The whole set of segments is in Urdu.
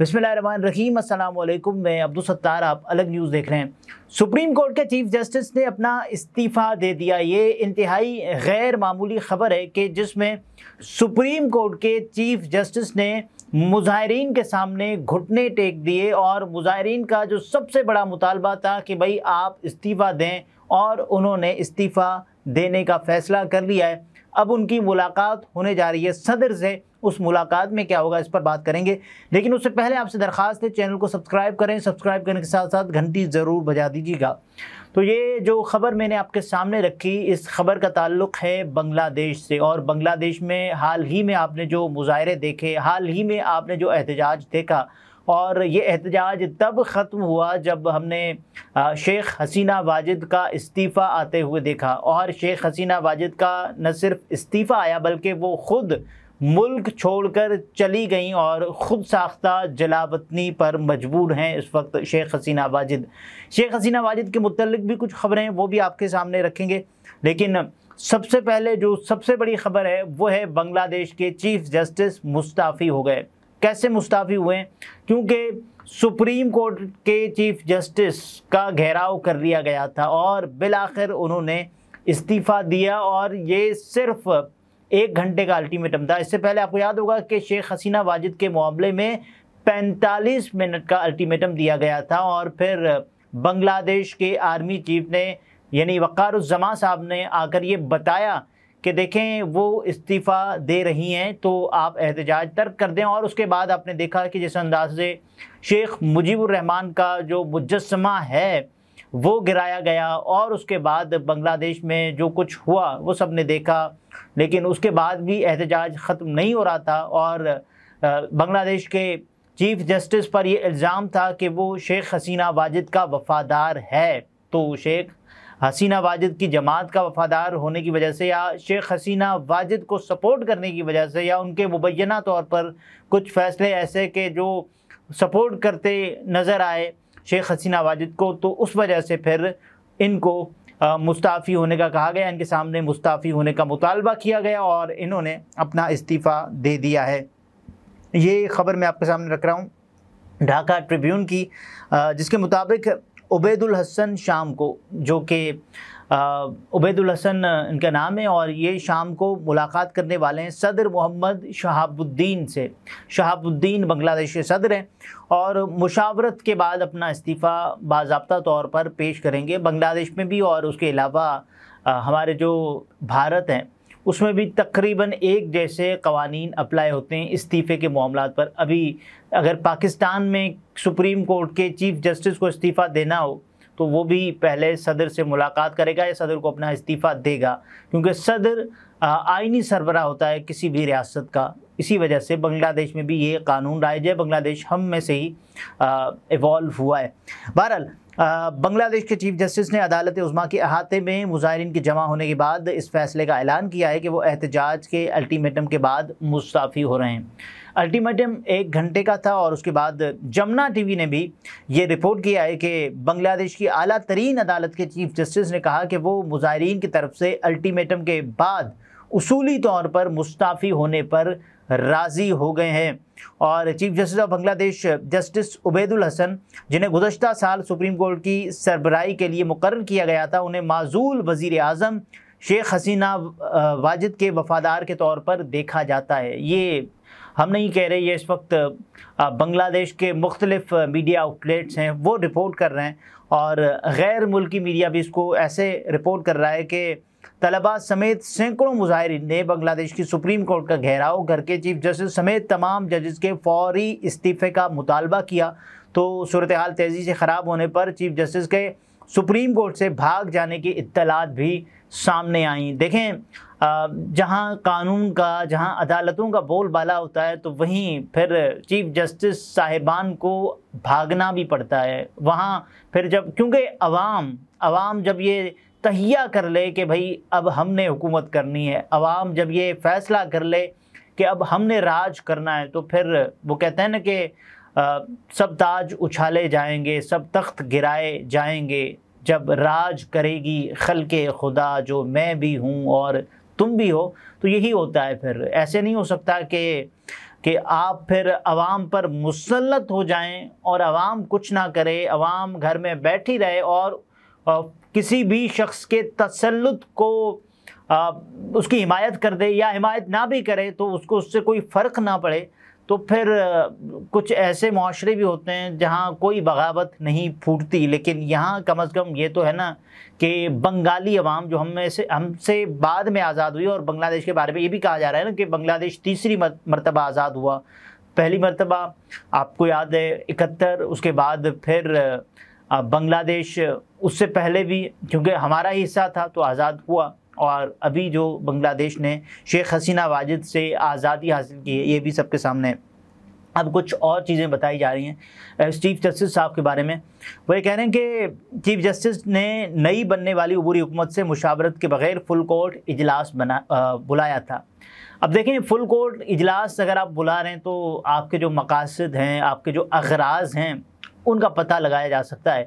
بسم اللہ الرحمن الرحیم السلام علیکم میں عبدالستار آپ الگ نیوز دیکھ رہے ہیں سپریم کورٹ کے چیف جسٹس نے اپنا استعفیٰ دے دیا یہ انتہائی غیر معمولی خبر ہے کہ جس میں سپریم کورٹ کے چیف جسٹس نے مظاہرین کے سامنے گھٹنے ٹیک دیے اور مظاہرین کا جو سب سے بڑا مطالبہ تھا کہ بھائی آپ استعفیٰ دیں اور انہوں نے استعفیٰ دینے کا فیصلہ کر لیا ہے اب ان کی ملاقات ہونے جا رہی ہے صدر سے اس ملاقات میں کیا ہوگا اس پر بات کریں گے لیکن اس سے پہلے آپ سے درخواست ہے چینل کو سبسکرائب کریں سبسکرائب کرنے کے ساتھ ساتھ گھنٹی ضرور بجا دیجیے گا تو یہ جو خبر میں نے آپ کے سامنے رکھی اس خبر کا تعلق ہے بنگلہ دیش سے اور بنگلہ دیش میں حال ہی میں آپ نے جو مظاہرے دیکھے حال ہی میں آپ نے جو احتجاج دیکھا اور یہ احتجاج تب ختم ہوا جب ہم نے شیخ حسینہ واجد کا استعفیٰ آتے ہوئے دیکھا اور شیخ حسینہ واجد کا نہ صرف استعفیٰ آیا بلکہ وہ خود ملک چھوڑ کر چلی گئیں اور خود ساختہ جلاوطنی پر مجبور ہیں اس وقت شیخ حسینہ واجد شیخ حسینہ واجد کے متعلق بھی کچھ خبریں ہیں وہ بھی آپ کے سامنے رکھیں گے لیکن سب سے پہلے جو سب سے بڑی خبر ہے وہ ہے بنگلہ دیش کے چیف جسٹس مستعفی ہو گئے کیسے مستعفی ہوئے ہیں کیونکہ سپریم کورٹ کے چیف جسٹس کا گھیراؤ کر لیا گیا تھا اور بالآخر انہوں نے استعفیٰ دیا اور یہ صرف ایک گھنٹے کا الٹیمیٹم تھا اس سے پہلے آپ کو یاد ہوگا کہ شیخ حسینہ واجد کے معاملے میں پینتالیس منٹ کا الٹیمیٹم دیا گیا تھا اور پھر بنگلہ دیش کے آرمی چیف نے یعنی وقار الزماں صاحب نے آ کر یہ بتایا کہ دیکھیں وہ استعفیٰ دے رہی ہیں تو آپ احتجاج ترک کر دیں اور اس کے بعد آپ نے دیکھا کہ جس انداز سے شیخ مجیب الرحمن کا جو مجسمہ ہے وہ گرایا گیا اور اس کے بعد بنگلہ دیش میں جو کچھ ہوا وہ سب نے دیکھا لیکن اس کے بعد بھی احتجاج ختم نہیں ہو رہا تھا اور بنگلہ دیش کے چیف جسٹس پر یہ الزام تھا کہ وہ شیخ حسینہ واجد کا وفادار ہے تو شیخ حسینہ واجد کی جماعت کا وفادار ہونے کی وجہ سے یا شیخ حسینہ واجد کو سپورٹ کرنے کی وجہ سے یا ان کے مبینہ طور پر کچھ فیصلے ایسے کہ جو سپورٹ کرتے نظر آئے شیخ حسینہ واجد کو تو اس وجہ سے پھر ان کو مستعفی ہونے کا کہا گیا ان کے سامنے مستعفی ہونے کا مطالبہ کیا گیا اور انہوں نے اپنا استعفیٰ دے دیا ہے یہ خبر میں آپ کے سامنے رکھ رہا ہوں ڈھاکہ ٹریبیون کی جس کے مطابق عبید الحسن شام کو جو کہ عبید الحسن ان کا نام ہے اور یہ شام کو ملاقات کرنے والے ہیں صدر محمد شہاب الدین سے شہاب الدین بنگلہ دیش کے صدر ہیں اور مشاورت کے بعد اپنا استعفیٰ باضابطہ طور پر پیش کریں گے بنگلہ دیش میں بھی اور اس کے علاوہ ہمارے جو بھارت ہیں اس میں بھی تقریباً ایک جیسے قوانین اپلائی ہوتے ہیں استعفے کے معاملات پر ابھی اگر پاکستان میں سپریم کورٹ کے چیف جسٹس کو استعفیٰ دینا ہو تو وہ بھی پہلے صدر سے ملاقات کرے گا یا صدر کو اپنا استعفیٰ دے گا کیونکہ صدر آئینی سربراہ ہوتا ہے کسی بھی ریاست کا اسی وجہ سے بنگلہ دیش میں بھی یہ قانون رائج ہے بنگلہ دیش ہم میں سے ہی ایوالو ہوا ہے بہرحال بنگلہ دیش کے چیف جسٹس نے عدالت عظماء کے احاطے میں مظاہرین کے جمع ہونے کے بعد اس فیصلے کا اعلان کیا ہے کہ وہ احتجاج کے الٹیمیٹم کے بعد مستعفی ہو رہے ہیں الٹیمیٹم ایک گھنٹے کا تھا اور اس کے بعد جمنا ٹی وی نے بھی یہ رپورٹ کیا ہے کہ بنگلہ دیش کی اعلیٰ ترین عدالت کے چیف جسٹس نے کہا کہ وہ مظاہرین کی طرف سے الٹیمیٹم کے بعد اصولی طور پر مستعفی ہونے پر راضی ہو گئے ہیں اور چیف جسٹس آف بنگلہ دیش جسٹس عبید الحسن جنہیں گزشتہ سال سپریم کورٹ کی سربراہی کے لیے مقرر کیا گیا تھا انہیں معزول وزیر اعظم شیخ حسینہ واجد کے وفادار کے طور پر دیکھا جاتا ہے یہ ہم نہیں کہہ رہے یہ اس وقت بنگلہ دیش کے مختلف میڈیا آؤٹلیٹس ہیں وہ رپورٹ کر رہے ہیں اور غیر ملکی میڈیا بھی اس کو ایسے رپورٹ کر رہا ہے کہ طلباء سمیت سینکڑوں مظاہرین نے بنگلہ دیش کی سپریم کورٹ کا گہراؤ گھر کے چیف جسٹس سمیت تمام ججز کے فوری استعفے کا مطالبہ کیا تو صورتحال تیزی سے خراب ہونے پر چیف جسٹس کے سپریم کورٹ سے بھاگ جانے کی اطلاعات بھی سامنے آئیں دیکھیں جہاں قانون کا جہاں عدالتوں کا بول بالا ہوتا ہے تو وہیں پھر چیف جسٹس صاحبان کو بھاگنا بھی پڑتا ہے وہاں پھر جب کیونکہ عوام عوام جب یہ تہیا کر لے کہ بھائی اب ہم نے حکومت کرنی ہے عوام جب یہ فیصلہ کر لے کہ اب ہم نے راج کرنا ہے تو پھر وہ کہتے ہیں نا کہ سب تاج اچھالے جائیں گے سب تخت گرائے جائیں گے جب راج کرے گی خلق خدا جو میں بھی ہوں اور تم بھی ہو تو یہی ہوتا ہے پھر ایسے نہیں ہو سکتا کہ کہ آپ پھر عوام پر مسلط ہو جائیں اور عوام کچھ نہ کرے عوام گھر میں بیٹھی رہے اور کسی بھی شخص کے تسلط کو اس کی حمایت کر دے یا حمایت نہ بھی کرے تو اس کو اس سے کوئی فرق نہ پڑے تو پھر کچھ ایسے معاشرے بھی ہوتے ہیں جہاں کوئی بغاوت نہیں پھوٹتی لیکن یہاں کم از کم یہ تو ہے نا کہ بنگالی عوام جو ہم میں سے ہم سے بعد میں آزاد ہوئی اور بنگلہ دیش کے بارے میں یہ بھی کہا جا رہا ہے نا کہ بنگلہ دیش تیسری مرتبہ آزاد ہوا پہلی مرتبہ آپ کو یاد ہے اکہتر اس کے بعد پھر بنگلہ دیش اس سے پہلے بھی کیونکہ ہمارا ہی حصہ تھا تو آزاد ہوا اور ابھی جو بنگلہ دیش نے شیخ حسینہ واجد سے آزادی حاصل کی ہے یہ بھی سب کے سامنے ہے اب کچھ اور چیزیں بتائی جا رہی ہیں چیف جسٹس صاحب کے بارے میں وہ یہ کہہ رہے ہیں کہ چیف جسٹس نے نئی بننے والی عبوری حکومت سے مشاورت کے بغیر فل کورٹ اجلاس بنا بلایا تھا اب دیکھیں فل کورٹ اجلاس اگر آپ بلا رہے ہیں تو آپ کے جو مقاصد ہیں آپ کے جو اغراض ہیں ان کا پتہ لگایا جا سکتا ہے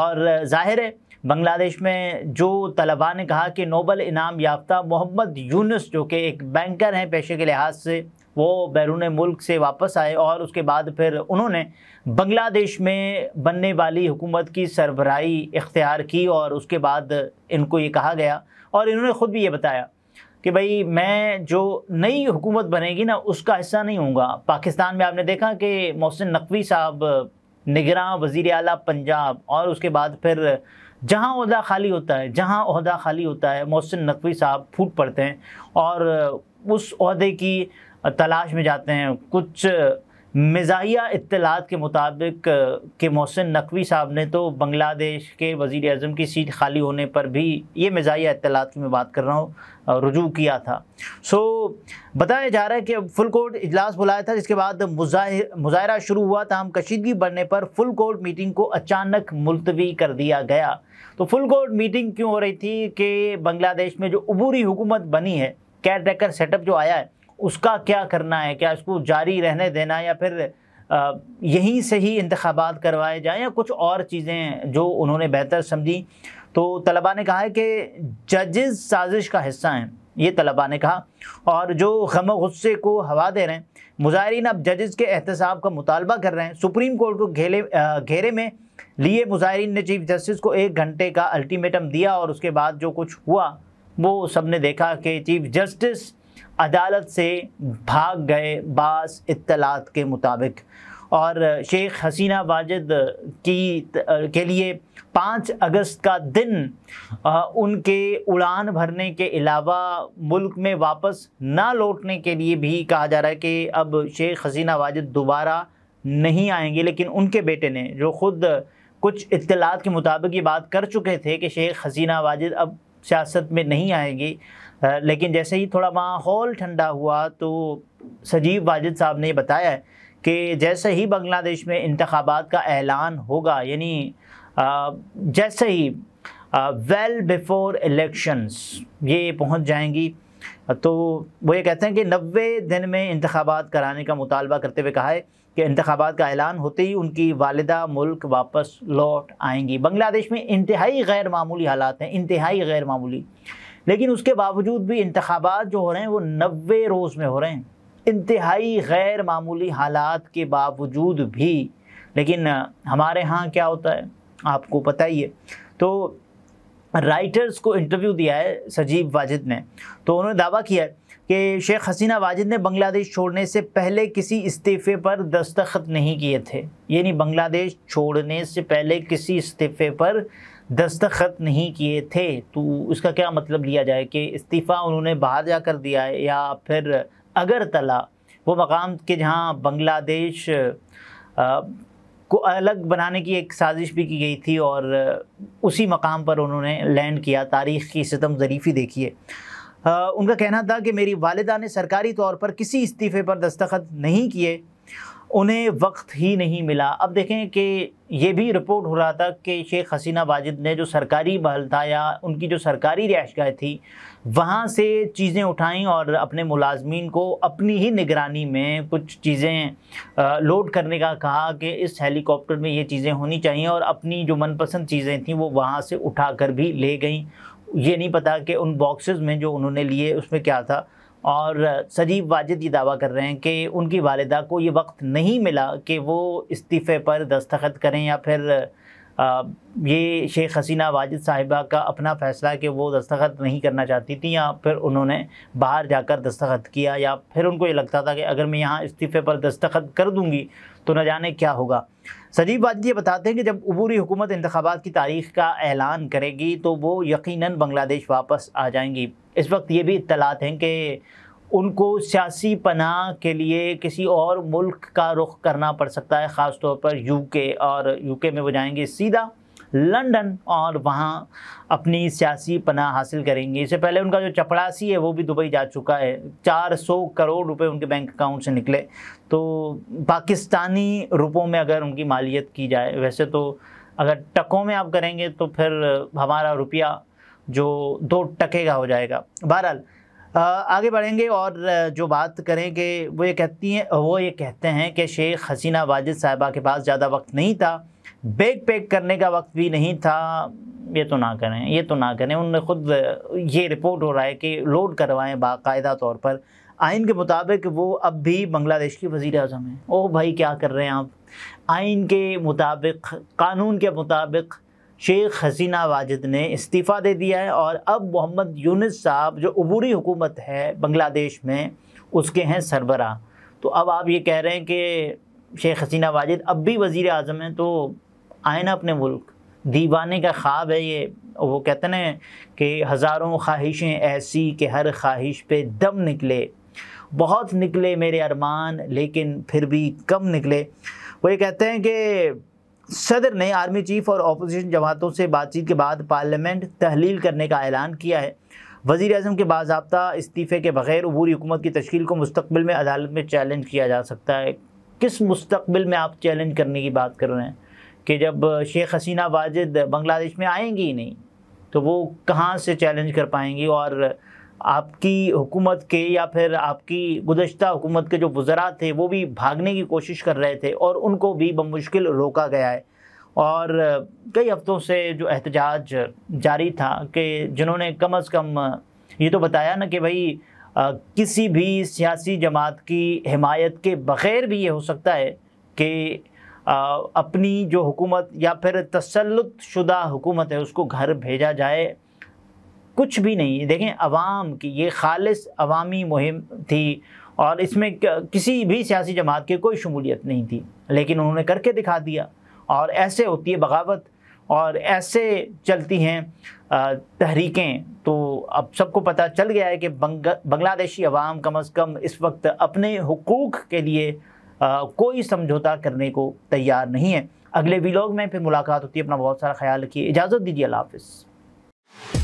اور ظاہر ہے بنگلہ دیش میں جو طلباء نے کہا کہ نوبل انعام یافتہ محمد یونس جو کہ ایک بینکر ہیں پیشے کے لحاظ سے وہ بیرون ملک سے واپس آئے اور اس کے بعد پھر انہوں نے بنگلہ دیش میں بننے والی حکومت کی سربراہی اختیار کی اور اس کے بعد ان کو یہ کہا گیا اور انہوں نے خود بھی یہ بتایا کہ بھائی میں جو نئی حکومت بنے گی نا اس کا حصہ نہیں ہوں گا پاکستان میں آپ نے دیکھا کہ محسن نقوی صاحب نگراں وزیر اعلیٰ پنجاب اور اس کے بعد پھر جہاں عہدہ خالی ہوتا ہے جہاں عہدہ خالی ہوتا ہے محسن نقوی صاحب پھوٹ پڑتے ہیں اور اس عہدے کی تلاش میں جاتے ہیں کچھ مزاحیہ اطلاعات کے مطابق کہ محسن نقوی صاحب نے تو بنگلہ دیش کے وزیر اعظم کی سیٹ خالی ہونے پر بھی یہ مزاحیہ اطلاعات کی میں بات کر رہا ہوں رجوع کیا تھا سو بتایا جا رہا ہے کہ فل کورٹ اجلاس بلایا تھا جس کے بعد مظاہرہ شروع ہوا تاہم کشیدگی بڑھنے پر فل کورٹ میٹنگ کو اچانک ملتوی کر دیا گیا تو فل کورٹ میٹنگ کیوں ہو رہی تھی کہ بنگلہ دیش میں جو عبوری حکومت بنی ہے کیئر ٹیکر سیٹ اپ جو آیا ہے اس کا کیا کرنا ہے کیا اس کو جاری رہنے دینا یا پھر یہیں سے ہی انتخابات کروائے جائیں یا کچھ اور چیزیں جو انہوں نے بہتر سمجھی تو طلبہ نے کہا ہے کہ ججز سازش کا حصہ ہیں یہ طلباء نے کہا اور جو غم و غصے کو ہوا دے رہے ہیں مظاہرین اب ججز کے احتساب کا مطالبہ کر رہے ہیں سپریم کورٹ کو گھیرے گھیرے میں لیے مظاہرین نے چیف جسٹس کو ایک گھنٹے کا الٹیمیٹم دیا اور اس کے بعد جو کچھ ہوا وہ سب نے دیکھا کہ چیف جسٹس عدالت سے بھاگ گئے بعض اطلاعات کے مطابق اور شیخ حسینہ واجد کی کے لیے پانچ اگست کا دن ان کے اڑان بھرنے کے علاوہ ملک میں واپس نہ لوٹنے کے لیے بھی کہا جا رہا ہے کہ اب شیخ حسینہ واجد دوبارہ نہیں آئیں گے لیکن ان کے بیٹے نے جو خود کچھ اطلاعات کے مطابق یہ بات کر چکے تھے کہ شیخ حسینہ واجد اب سیاست میں نہیں آئیں گی لیکن جیسے ہی تھوڑا ماحول ٹھنڈا ہوا تو سجیب واجد صاحب نے یہ بتایا کہ جیسے ہی بنگلہ دیش میں انتخابات کا اعلان ہوگا یعنی جیسے ہی ویل بیفور الیکشنز یہ پہنچ جائیں گی تو وہ یہ کہتے ہیں کہ نوے دن میں انتخابات کرانے کا مطالبہ کرتے ہوئے کہا ہے کہ انتخابات کا اعلان ہوتے ہی ان کی والدہ ملک واپس لوٹ آئیں گی بنگلہ دیش میں انتہائی غیر معمولی حالات ہیں انتہائی غیر معمولی لیکن اس کے باوجود بھی انتخابات جو ہو رہے ہیں وہ نوے روز میں ہو رہے ہیں انتہائی غیر معمولی حالات کے باوجود بھی لیکن ہمارے ہاں کیا ہوتا ہے آپ کو پتہ ہی ہے تو رائٹرز کو انٹرویو دیا ہے سجیب واجد نے تو انہوں نے دعویٰ کیا ہے کہ شیخ حسینہ واجد نے بنگلہ دیش چھوڑنے سے پہلے کسی استعفے پر دستخط نہیں کیے تھے یعنی بنگلہ دیش چھوڑنے سے پہلے کسی استعفے پر دستخط نہیں کیے تھے تو اس کا کیا مطلب لیا جائے کہ استعفیٰ انہوں نے باہر جا کر دیا ہے یا پھر اگر تلا وہ مقام کے جہاں بنگلہ دیش کو الگ بنانے کی ایک سازش بھی کی گئی تھی اور اسی مقام پر انہوں نے لینڈ کیا تاریخ کی ستم ظریفی دیکھیے ان کا کہنا تھا کہ میری والدہ نے سرکاری طور پر کسی استعفے پر دستخط نہیں کیے انہیں وقت ہی نہیں ملا اب دیکھیں کہ یہ بھی رپورٹ ہو رہا تھا کہ شیخ حسینہ واجد نے جو سرکاری بحل تھا یا ان کی جو سرکاری رہائش گاہ تھی وہاں سے چیزیں اٹھائیں اور اپنے ملازمین کو اپنی ہی نگرانی میں کچھ چیزیں لوڈ کرنے کا کہا کہ اس ہیلی کاپٹر میں یہ چیزیں ہونی چاہیے اور اپنی جو من پسند چیزیں تھیں وہ وہاں سے اٹھا کر بھی لے گئیں یہ نہیں پتا کہ ان باکسز میں جو انہوں نے لیے اس میں کیا تھا اور سجیب واجد یہ دعویٰ کر رہے ہیں کہ ان کی والدہ کو یہ وقت نہیں ملا کہ وہ استعفے پر دستخط کریں یا پھر یہ شیخ حسینہ واجد صاحبہ کا اپنا فیصلہ کہ وہ دستخط نہیں کرنا چاہتی تھیں یا پھر انہوں نے باہر جا کر دستخط کیا یا پھر ان کو یہ لگتا تھا کہ اگر میں یہاں استعفے پر دستخط کر دوں گی تو نہ جانے کیا ہوگا سجیب بات یہ بتاتے ہیں کہ جب عبوری حکومت انتخابات کی تاریخ کا اعلان کرے گی تو وہ یقیناً بنگلہ دیش واپس آ جائیں گی اس وقت یہ بھی اطلاعات ہیں کہ ان کو سیاسی پناہ کے لیے کسی اور ملک کا رخ کرنا پڑ سکتا ہے خاص طور پر یو کے اور یو کے میں وہ جائیں گے سیدھا لنڈن اور وہاں اپنی سیاسی پناہ حاصل کریں گے اس سے پہلے ان کا جو چپڑاسی ہے وہ بھی دبئی جا چکا ہے چار سو کروڑ روپے ان کے بینک اکاؤنٹ سے نکلے تو پاکستانی روپوں میں اگر ان کی مالیت کی جائے ویسے تو اگر ٹکوں میں آپ کریں گے تو پھر ہمارا روپیہ جو دو ٹکے کا ہو جائے گا بہرحال آگے بڑھیں گے اور جو بات کریں کہ وہ یہ کہتی ہیں وہ یہ کہتے ہیں کہ شیخ حسینہ واجد صاحبہ کے پاس زیادہ وقت نہیں تھا بیگ پیک کرنے کا وقت بھی نہیں تھا یہ تو نہ کریں یہ تو نہ کریں ان نے خود یہ رپورٹ ہو رہا ہے کہ لوڈ کروائیں باقاعدہ طور پر آئین کے مطابق وہ اب بھی بنگلہ دیش کی وزیر اعظم ہیں او بھائی کیا کر رہے ہیں آپ آئین کے مطابق قانون کے مطابق شیخ حسینہ واجد نے استعفیٰ دے دیا ہے اور اب محمد یونس صاحب جو عبوری حکومت ہے بنگلہ دیش میں اس کے ہیں سربراہ تو اب آپ یہ کہہ رہے ہیں کہ شیخ حسینہ واجد اب بھی وزیر اعظم ہیں تو آئینہ اپنے ملک دیوانے کا خواب ہے یہ وہ کہتے ہیں کہ ہزاروں خواہشیں ایسی کہ ہر خواہش پہ دم نکلے بہت نکلے میرے ارمان لیکن پھر بھی کم نکلے وہ یہ کہتے ہیں کہ صدر نے آرمی چیف اور اپوزیشن جماعتوں سے بات چیت کے بعد پارلیمنٹ تحلیل کرنے کا اعلان کیا ہے وزیر اعظم کے باضابطہ استعفے کے بغیر عبوری حکومت کی تشکیل کو مستقبل میں عدالت میں چیلنج کیا جا سکتا ہے کس مستقبل میں آپ چیلنج کرنے کی بات کر رہے ہیں کہ جب شیخ حسینہ واجد بنگلہ دیش میں آئیں گی ہی نہیں تو وہ کہاں سے چیلنج کر پائیں گی اور آپ کی حکومت کے یا پھر آپ کی گزشتہ حکومت کے جو وزرات تھے وہ بھی بھاگنے کی کوشش کر رہے تھے اور ان کو بھی بمشکل روکا گیا ہے اور کئی ہفتوں سے جو احتجاج جاری تھا کہ جنہوں نے کم از کم یہ تو بتایا نا کہ بھائی کسی بھی سیاسی جماعت کی حمایت کے بغیر بھی یہ ہو سکتا ہے کہ اپنی جو حکومت یا پھر تسلط شدہ حکومت ہے اس کو گھر بھیجا جائے کچھ بھی نہیں دیکھیں عوام کی یہ خالص عوامی مہم تھی اور اس میں کسی بھی سیاسی جماعت کی کوئی شمولیت نہیں تھی لیکن انہوں نے کر کے دکھا دیا اور ایسے ہوتی ہے بغاوت اور ایسے چلتی ہیں تحریکیں تو اب سب کو پتہ چل گیا ہے کہ بنگلہ دیشی عوام کم از کم اس وقت اپنے حقوق کے لیے کوئی سمجھوتا کرنے کو تیار نہیں ہے اگلے ویلوگ میں پھر ملاقات ہوتی ہے اپنا بہت سارا خیال رکھیے اجازت دیجیے اللہ حافظ